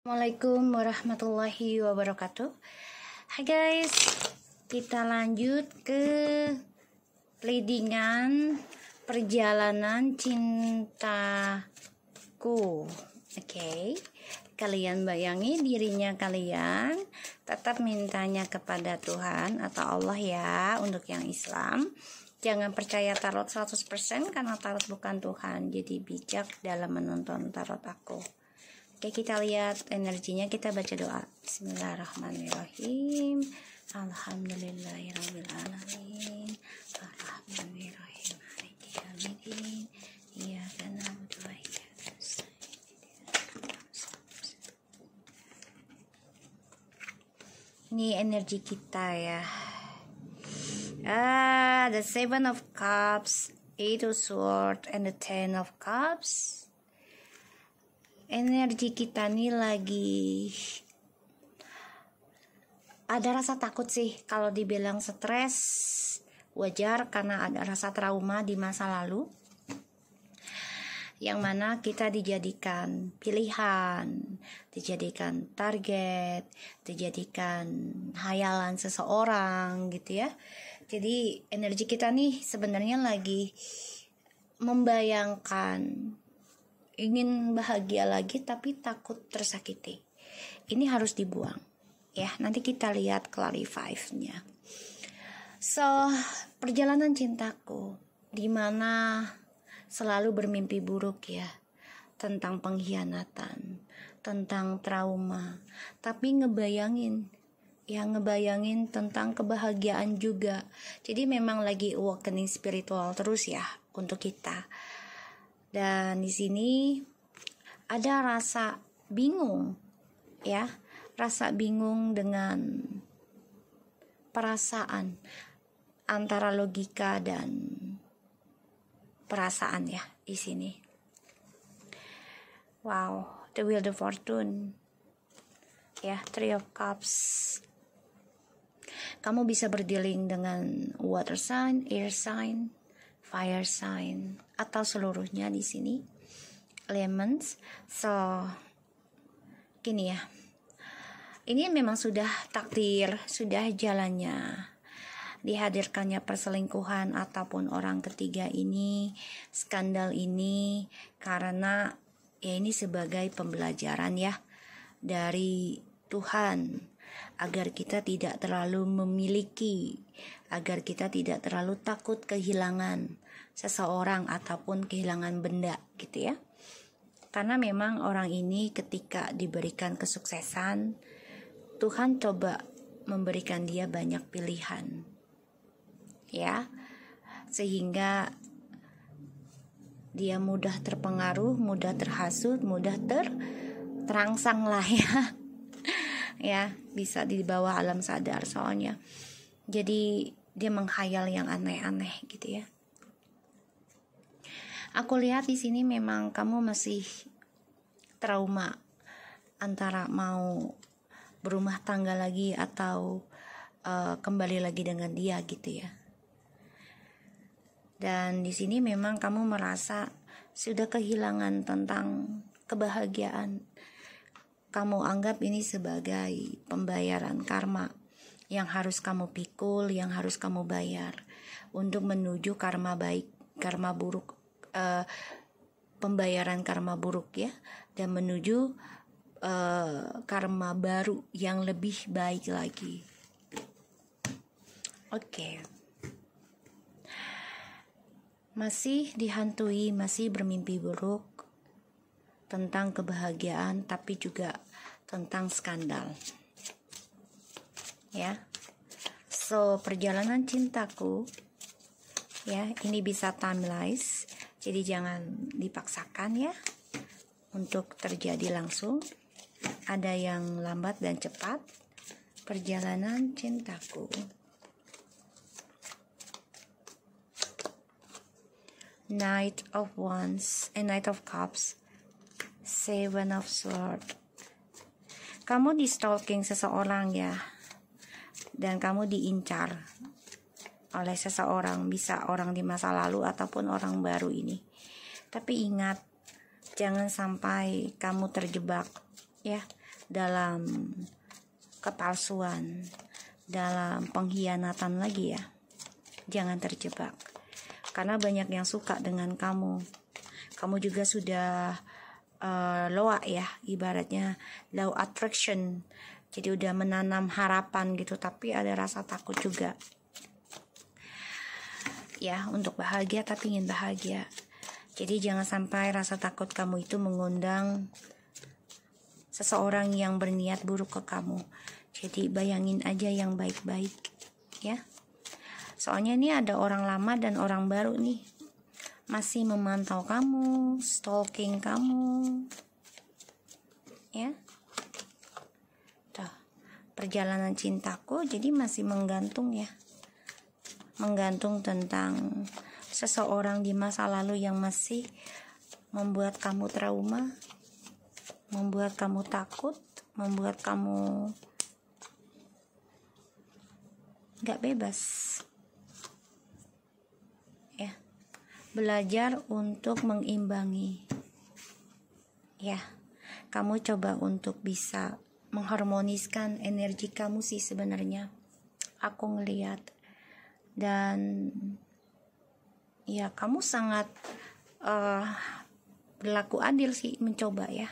Assalamualaikum warahmatullahi wabarakatuh Hai guys Kita lanjut ke Leadingan Perjalanan Cintaku Oke okay. Kalian bayangi dirinya kalian Tetap mintanya kepada Tuhan Atau Allah ya Untuk yang Islam Jangan percaya tarot 100% karena tarot bukan Tuhan Jadi bijak dalam menonton tarot aku Oke, kita lihat energinya. Kita baca doa. Bismillahirrahmanirrahim. Alhamdulillahirrahmanirrahim. Alhamdulillahirrahmanirrahim. Alhamdulillahirrahmanirrahim. Iya, karena doa iya Ini energi kita ya. Ah, the Seven of Cups, Eight of Swords, and the Ten of Cups energi kita nih lagi ada rasa takut sih kalau dibilang stres wajar karena ada rasa trauma di masa lalu yang mana kita dijadikan pilihan, dijadikan target, dijadikan hayalan seseorang gitu ya. Jadi energi kita nih sebenarnya lagi membayangkan ingin bahagia lagi tapi takut tersakiti. Ini harus dibuang. Ya, nanti kita lihat clarify-nya. So, perjalanan cintaku dimana selalu bermimpi buruk ya tentang pengkhianatan, tentang trauma, tapi ngebayangin ya ngebayangin tentang kebahagiaan juga. Jadi memang lagi awakening spiritual terus ya untuk kita. Dan di sini ada rasa bingung ya, rasa bingung dengan perasaan antara logika dan perasaan ya di sini. Wow, the wheel of fortune. Ya, yeah, three of cups. Kamu bisa berdealing dengan water sign, air sign, fire sign atau seluruhnya di sini lemons so gini ya ini memang sudah takdir sudah jalannya dihadirkannya perselingkuhan ataupun orang ketiga ini skandal ini karena ya ini sebagai pembelajaran ya dari Tuhan agar kita tidak terlalu memiliki agar kita tidak terlalu takut kehilangan seseorang ataupun kehilangan benda gitu ya. Karena memang orang ini ketika diberikan kesuksesan, Tuhan coba memberikan dia banyak pilihan. Ya. Sehingga dia mudah terpengaruh, mudah terhasut, mudah ter terangsang lah ya. ya, bisa di bawah alam sadar soalnya. Jadi dia menghayal yang aneh-aneh gitu ya. Aku lihat di sini memang kamu masih trauma antara mau berumah tangga lagi atau uh, kembali lagi dengan dia gitu ya. Dan di sini memang kamu merasa sudah kehilangan tentang kebahagiaan. Kamu anggap ini sebagai pembayaran karma yang harus kamu pikul, yang harus kamu bayar untuk menuju karma baik, karma buruk uh, pembayaran karma buruk ya dan menuju uh, karma baru yang lebih baik lagi. Oke. Okay. Masih dihantui, masih bermimpi buruk tentang kebahagiaan tapi juga tentang skandal. Ya. So, perjalanan cintaku ya, ini bisa timeless jadi jangan dipaksakan ya untuk terjadi langsung. Ada yang lambat dan cepat. Perjalanan cintaku. Knight of Wands and eh, Knight of Cups. Seven of Swords. Kamu di stalking seseorang ya. Dan kamu diincar oleh seseorang, bisa orang di masa lalu ataupun orang baru ini. Tapi ingat, jangan sampai kamu terjebak ya dalam kepalsuan, dalam pengkhianatan lagi ya. Jangan terjebak. Karena banyak yang suka dengan kamu. Kamu juga sudah uh, eh, loa ya ibaratnya low attraction jadi udah menanam harapan gitu tapi ada rasa takut juga ya untuk bahagia tapi ingin bahagia. Jadi jangan sampai rasa takut kamu itu mengundang seseorang yang berniat buruk ke kamu. Jadi bayangin aja yang baik-baik ya. Soalnya ini ada orang lama dan orang baru nih. Masih memantau kamu, stalking kamu. Ya. Tuh. Perjalanan cintaku jadi masih menggantung ya menggantung tentang seseorang di masa lalu yang masih membuat kamu trauma, membuat kamu takut, membuat kamu gak bebas. Ya, belajar untuk mengimbangi. Ya, kamu coba untuk bisa mengharmoniskan energi kamu sih sebenarnya. Aku ngeliat dan ya kamu sangat uh, berlaku adil sih mencoba ya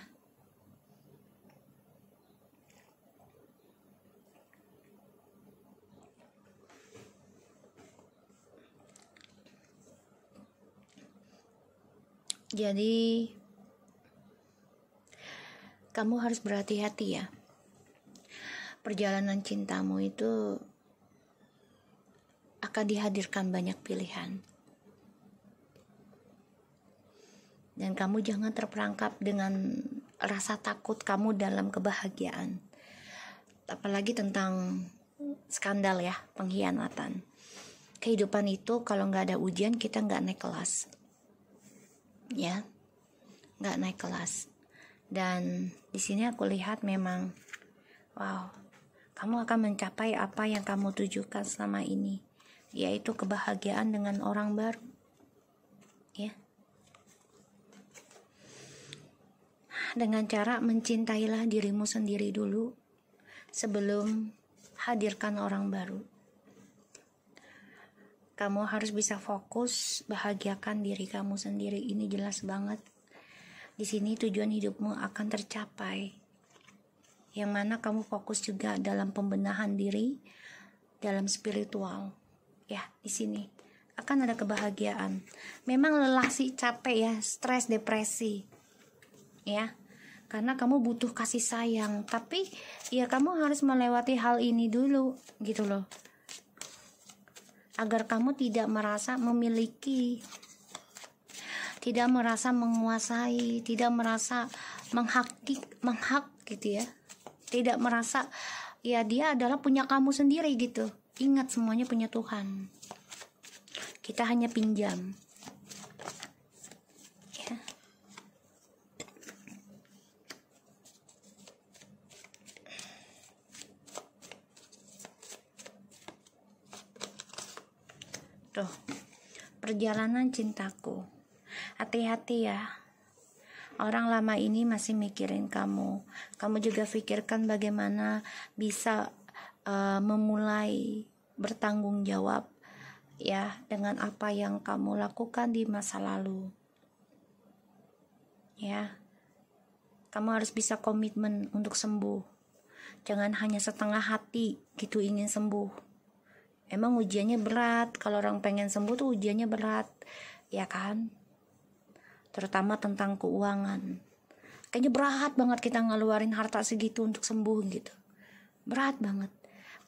jadi kamu harus berhati-hati ya perjalanan cintamu itu akan dihadirkan banyak pilihan. Dan kamu jangan terperangkap dengan rasa takut kamu dalam kebahagiaan. Apalagi tentang skandal ya, pengkhianatan. Kehidupan itu kalau nggak ada ujian kita nggak naik kelas. Ya, nggak naik kelas. Dan di sini aku lihat memang, wow, kamu akan mencapai apa yang kamu tujukan selama ini yaitu kebahagiaan dengan orang baru ya dengan cara mencintailah dirimu sendiri dulu sebelum hadirkan orang baru kamu harus bisa fokus bahagiakan diri kamu sendiri ini jelas banget di sini tujuan hidupmu akan tercapai yang mana kamu fokus juga dalam pembenahan diri dalam spiritual ya di sini akan ada kebahagiaan. Memang lelah sih, capek ya, stres, depresi. Ya. Karena kamu butuh kasih sayang, tapi ya kamu harus melewati hal ini dulu gitu loh. Agar kamu tidak merasa memiliki tidak merasa menguasai, tidak merasa menghakik, menghak gitu ya. Tidak merasa ya dia adalah punya kamu sendiri gitu Ingat semuanya punya Tuhan. Kita hanya pinjam. Ya. Perjalanan cintaku. Hati-hati ya. Orang lama ini masih mikirin kamu. Kamu juga pikirkan bagaimana bisa uh, memulai bertanggung jawab ya dengan apa yang kamu lakukan di masa lalu. Ya. Kamu harus bisa komitmen untuk sembuh. Jangan hanya setengah hati gitu ingin sembuh. Emang ujiannya berat, kalau orang pengen sembuh tuh ujiannya berat, ya kan? Terutama tentang keuangan. Kayaknya berat banget kita ngeluarin harta segitu untuk sembuh gitu. Berat banget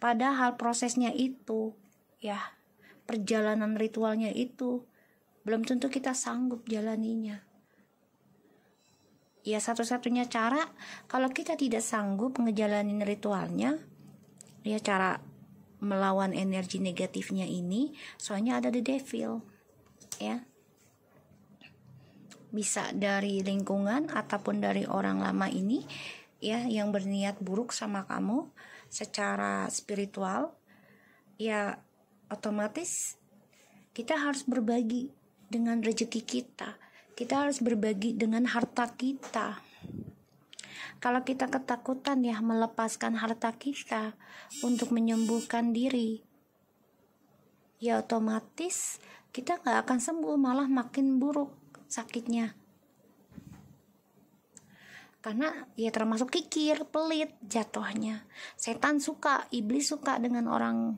Padahal prosesnya itu, ya, perjalanan ritualnya itu belum tentu kita sanggup jalaninya. Ya satu-satunya cara kalau kita tidak sanggup ngejalanin ritualnya, ya cara melawan energi negatifnya ini soalnya ada the devil ya bisa dari lingkungan ataupun dari orang lama ini ya yang berniat buruk sama kamu secara spiritual ya otomatis kita harus berbagi dengan rezeki kita kita harus berbagi dengan harta kita kalau kita ketakutan ya melepaskan harta kita untuk menyembuhkan diri ya otomatis kita nggak akan sembuh malah makin buruk sakitnya karena ya termasuk kikir pelit jatuhnya setan suka iblis suka dengan orang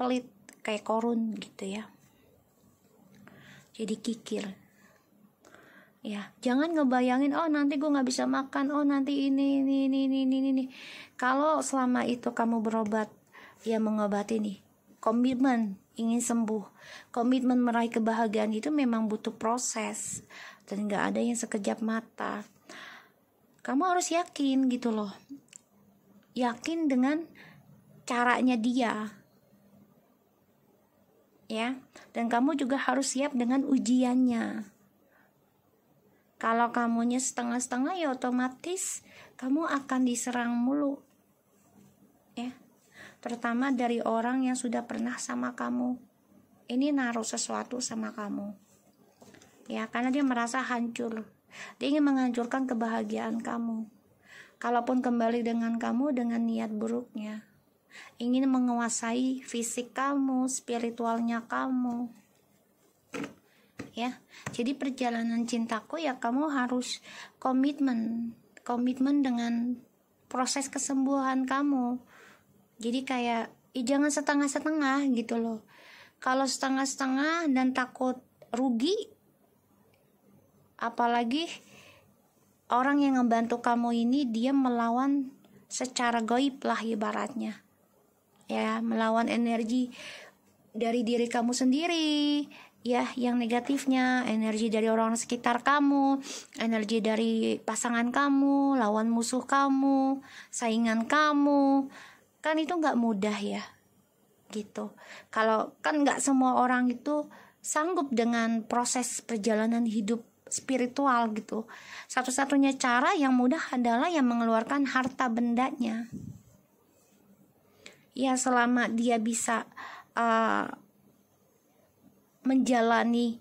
pelit kayak korun gitu ya jadi kikir ya jangan ngebayangin oh nanti gue nggak bisa makan oh nanti ini ini ini ini ini ini kalau selama itu kamu berobat ya mengobati nih komitmen ingin sembuh komitmen meraih kebahagiaan itu memang butuh proses dan nggak ada yang sekejap mata kamu harus yakin gitu loh yakin dengan caranya dia ya dan kamu juga harus siap dengan ujiannya kalau kamunya setengah-setengah ya otomatis kamu akan diserang mulu ya terutama dari orang yang sudah pernah sama kamu ini naruh sesuatu sama kamu ya karena dia merasa hancur dia ingin menghancurkan kebahagiaan kamu. Kalaupun kembali dengan kamu dengan niat buruknya, ingin menguasai fisik kamu, spiritualnya kamu. Ya. Jadi perjalanan cintaku ya kamu harus komitmen, komitmen dengan proses kesembuhan kamu. Jadi kayak eh, jangan setengah-setengah gitu loh. Kalau setengah-setengah dan takut rugi, apalagi orang yang ngebantu kamu ini dia melawan secara goib lah ibaratnya ya melawan energi dari diri kamu sendiri ya yang negatifnya energi dari orang sekitar kamu energi dari pasangan kamu lawan musuh kamu saingan kamu kan itu nggak mudah ya gitu kalau kan nggak semua orang itu sanggup dengan proses perjalanan hidup spiritual gitu. Satu-satunya cara yang mudah adalah yang mengeluarkan harta bendanya. Ya selama dia bisa uh, menjalani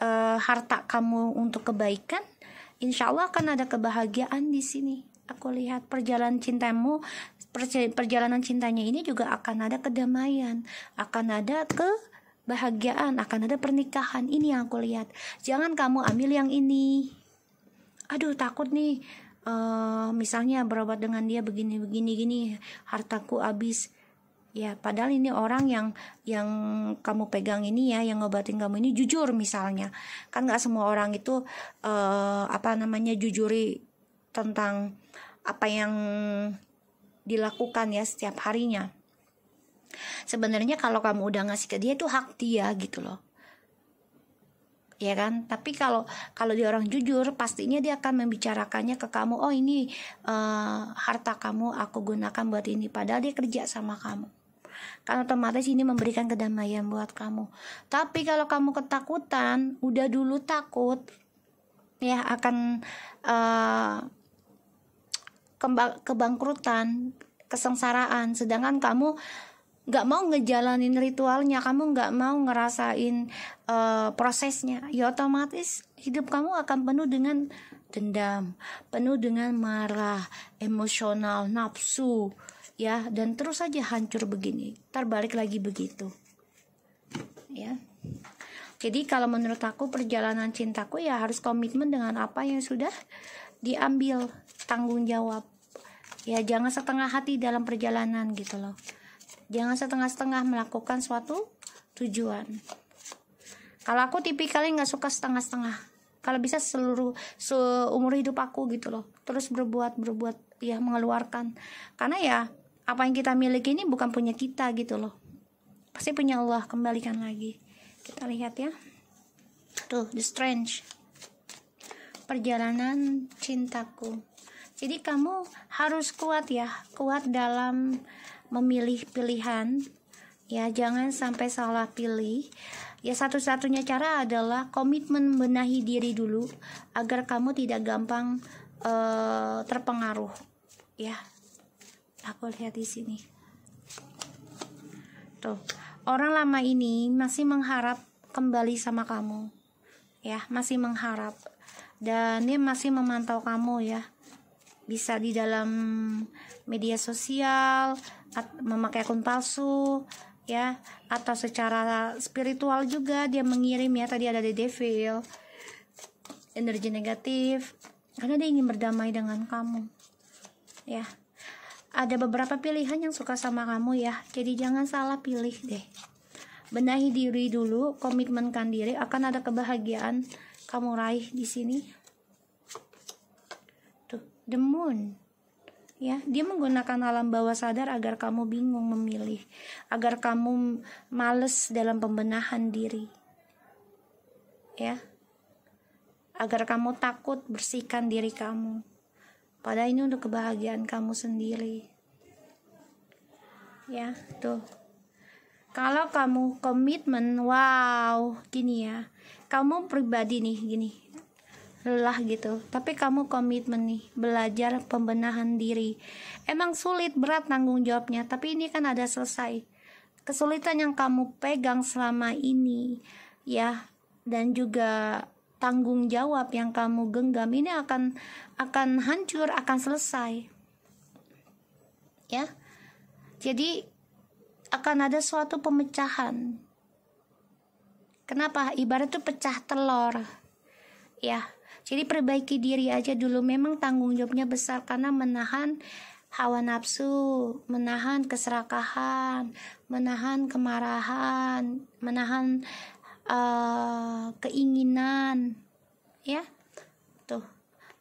uh, harta kamu untuk kebaikan, insya Allah akan ada kebahagiaan di sini. Aku lihat perjalanan cintamu, perjalanan cintanya ini juga akan ada kedamaian, akan ada ke kebahagiaan, akan ada pernikahan. Ini yang aku lihat. Jangan kamu ambil yang ini. Aduh, takut nih. Uh, misalnya berobat dengan dia begini begini gini, hartaku habis. Ya, padahal ini orang yang yang kamu pegang ini ya, yang ngobatin kamu ini jujur misalnya. Kan nggak semua orang itu uh, apa namanya jujuri tentang apa yang dilakukan ya setiap harinya. Sebenarnya kalau kamu udah ngasih ke dia itu hak dia gitu loh. Ya kan? Tapi kalau kalau dia orang jujur, pastinya dia akan membicarakannya ke kamu, "Oh, ini uh, harta kamu aku gunakan buat ini." Padahal dia kerja sama kamu. Karena otomatis ini memberikan kedamaian buat kamu. Tapi kalau kamu ketakutan, udah dulu takut, ya akan uh, kebangkrutan, kesengsaraan. Sedangkan kamu nggak mau ngejalanin ritualnya kamu nggak mau ngerasain uh, prosesnya ya otomatis hidup kamu akan penuh dengan dendam penuh dengan marah emosional nafsu ya dan terus saja hancur begini terbalik lagi begitu ya jadi kalau menurut aku perjalanan cintaku ya harus komitmen dengan apa yang sudah diambil tanggung jawab ya jangan setengah hati dalam perjalanan gitu loh Jangan setengah-setengah melakukan suatu tujuan. Kalau aku tipikalnya nggak suka setengah-setengah. Kalau bisa seluruh seumur hidup aku gitu loh. Terus berbuat berbuat ya mengeluarkan. Karena ya apa yang kita miliki ini bukan punya kita gitu loh. Pasti punya Allah kembalikan lagi. Kita lihat ya. Tuh, The Strange. Perjalanan cintaku. Jadi kamu harus kuat ya, kuat dalam memilih pilihan ya jangan sampai salah pilih ya satu-satunya cara adalah komitmen benahi diri dulu agar kamu tidak gampang uh, terpengaruh ya aku lihat di sini tuh orang lama ini masih mengharap kembali sama kamu ya masih mengharap dan dia masih memantau kamu ya bisa di dalam media sosial memakai akun palsu ya atau secara spiritual juga dia mengirim ya tadi ada di devil energi negatif karena dia ingin berdamai dengan kamu ya ada beberapa pilihan yang suka sama kamu ya jadi jangan salah pilih deh benahi diri dulu komitmenkan diri akan ada kebahagiaan kamu raih di sini tuh the moon ya dia menggunakan alam bawah sadar agar kamu bingung memilih agar kamu males dalam pembenahan diri ya agar kamu takut bersihkan diri kamu padahal ini untuk kebahagiaan kamu sendiri ya tuh kalau kamu komitmen wow gini ya kamu pribadi nih gini lelah gitu tapi kamu komitmen nih belajar pembenahan diri emang sulit berat tanggung jawabnya tapi ini kan ada selesai kesulitan yang kamu pegang selama ini ya dan juga tanggung jawab yang kamu genggam ini akan akan hancur akan selesai ya jadi akan ada suatu pemecahan kenapa ibarat itu pecah telur ya jadi perbaiki diri aja dulu. Memang tanggung jawabnya besar karena menahan hawa nafsu, menahan keserakahan, menahan kemarahan, menahan uh, keinginan, ya. Tuh.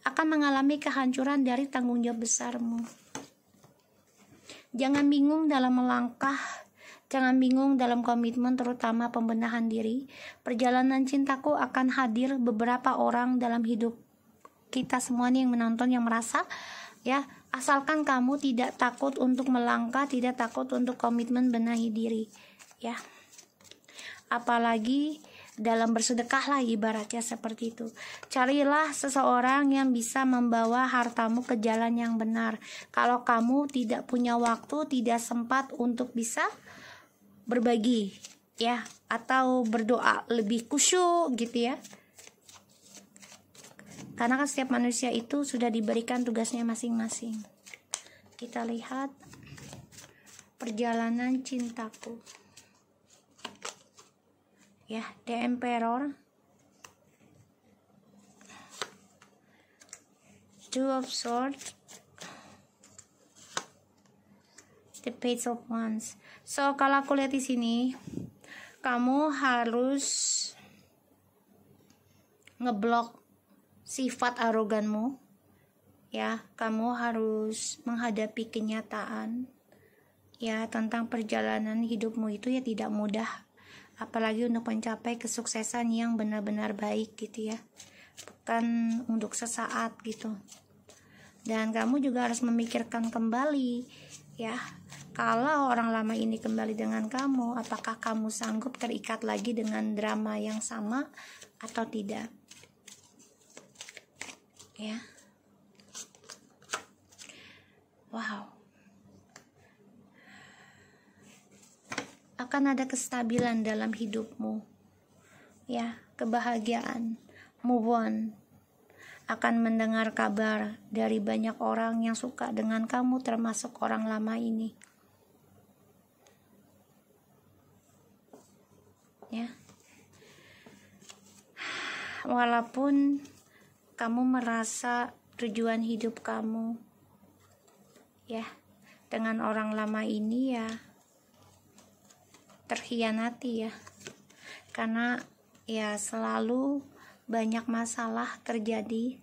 Akan mengalami kehancuran dari tanggung jawab besarmu. Jangan bingung dalam melangkah Jangan bingung dalam komitmen terutama pembenahan diri. Perjalanan cintaku akan hadir beberapa orang dalam hidup kita semua nih yang menonton yang merasa ya asalkan kamu tidak takut untuk melangkah, tidak takut untuk komitmen benahi diri ya. Apalagi dalam bersedekah lah ibaratnya seperti itu. Carilah seseorang yang bisa membawa hartamu ke jalan yang benar. Kalau kamu tidak punya waktu, tidak sempat untuk bisa berbagi ya atau berdoa lebih khusyuk gitu ya karena kan setiap manusia itu sudah diberikan tugasnya masing-masing kita lihat perjalanan cintaku ya The Emperor Two of Swords The Page of Wands So kalau aku lihat di sini, kamu harus ngeblok sifat aroganmu. Ya, kamu harus menghadapi kenyataan ya tentang perjalanan hidupmu itu ya tidak mudah. Apalagi untuk mencapai kesuksesan yang benar-benar baik gitu ya. Bukan untuk sesaat gitu. Dan kamu juga harus memikirkan kembali ya kalau orang lama ini kembali dengan kamu apakah kamu sanggup terikat lagi dengan drama yang sama atau tidak ya wow akan ada kestabilan dalam hidupmu ya kebahagiaan move on akan mendengar kabar dari banyak orang yang suka dengan kamu, termasuk orang lama ini. Ya, walaupun kamu merasa tujuan hidup kamu, ya, dengan orang lama ini, ya, terkhianati, ya, karena ya selalu banyak masalah terjadi.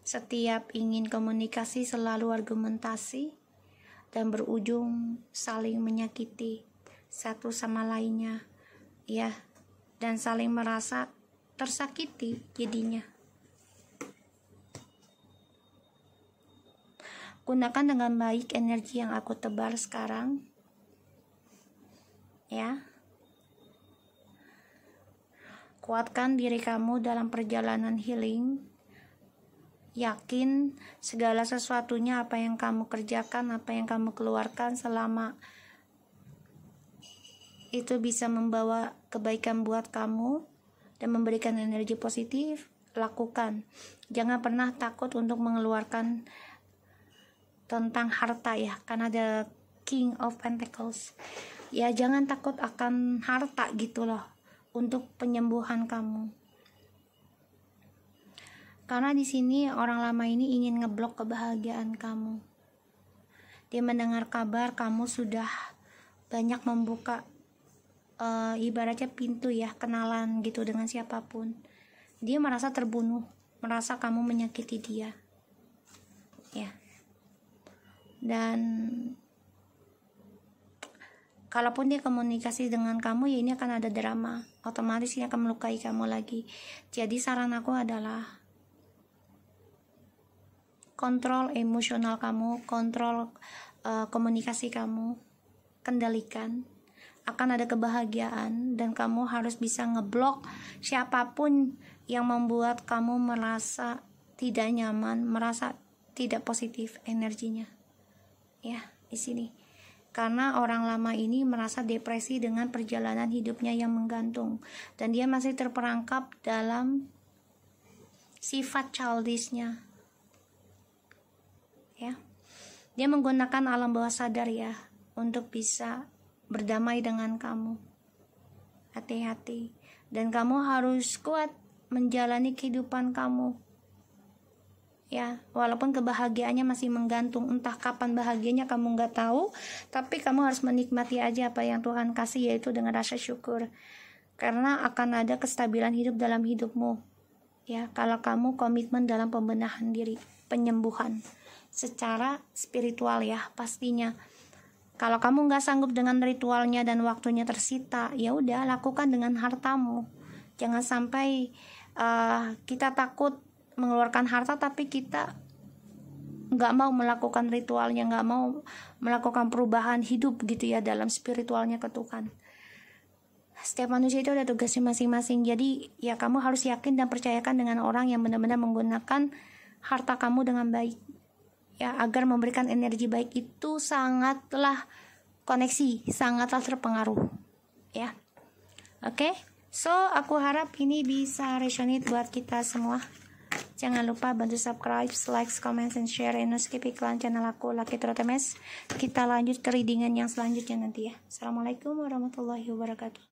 Setiap ingin komunikasi selalu argumentasi dan berujung saling menyakiti satu sama lainnya. Ya, dan saling merasa tersakiti jadinya. Gunakan dengan baik energi yang aku tebar sekarang. Ya. Kuatkan diri kamu dalam perjalanan healing. Yakin segala sesuatunya apa yang kamu kerjakan, apa yang kamu keluarkan selama itu bisa membawa kebaikan buat kamu dan memberikan energi positif, lakukan. Jangan pernah takut untuk mengeluarkan tentang harta ya, karena ada King of Pentacles. Ya jangan takut akan harta gitu loh untuk penyembuhan kamu. Karena di sini orang lama ini ingin ngeblok kebahagiaan kamu. Dia mendengar kabar kamu sudah banyak membuka uh, ibaratnya pintu ya kenalan gitu dengan siapapun. Dia merasa terbunuh, merasa kamu menyakiti dia. Ya. Dan kalaupun dia komunikasi dengan kamu ya ini akan ada drama otomatis ini akan melukai kamu lagi. Jadi saran aku adalah kontrol emosional kamu, kontrol uh, komunikasi kamu, kendalikan. Akan ada kebahagiaan dan kamu harus bisa ngeblok siapapun yang membuat kamu merasa tidak nyaman, merasa tidak positif energinya. Ya, di sini karena orang lama ini merasa depresi dengan perjalanan hidupnya yang menggantung dan dia masih terperangkap dalam sifat childishnya ya dia menggunakan alam bawah sadar ya untuk bisa berdamai dengan kamu hati-hati dan kamu harus kuat menjalani kehidupan kamu ya walaupun kebahagiaannya masih menggantung entah kapan bahagianya kamu nggak tahu tapi kamu harus menikmati aja apa yang Tuhan kasih yaitu dengan rasa syukur karena akan ada kestabilan hidup dalam hidupmu ya kalau kamu komitmen dalam pembenahan diri penyembuhan secara spiritual ya pastinya kalau kamu nggak sanggup dengan ritualnya dan waktunya tersita ya udah lakukan dengan hartamu jangan sampai uh, kita takut mengeluarkan harta tapi kita nggak mau melakukan ritualnya nggak mau melakukan perubahan hidup gitu ya dalam spiritualnya ke Tuhan setiap manusia itu ada tugasnya masing-masing jadi ya kamu harus yakin dan percayakan dengan orang yang benar-benar menggunakan harta kamu dengan baik ya agar memberikan energi baik itu sangatlah koneksi sangatlah terpengaruh ya oke okay? so aku harap ini bisa resonate buat kita semua Jangan lupa bantu subscribe, like, comment, and share, and ya, skip iklan channel aku, Laki Trotemes. Kita lanjut ke readingan yang selanjutnya nanti ya. Assalamualaikum warahmatullahi wabarakatuh.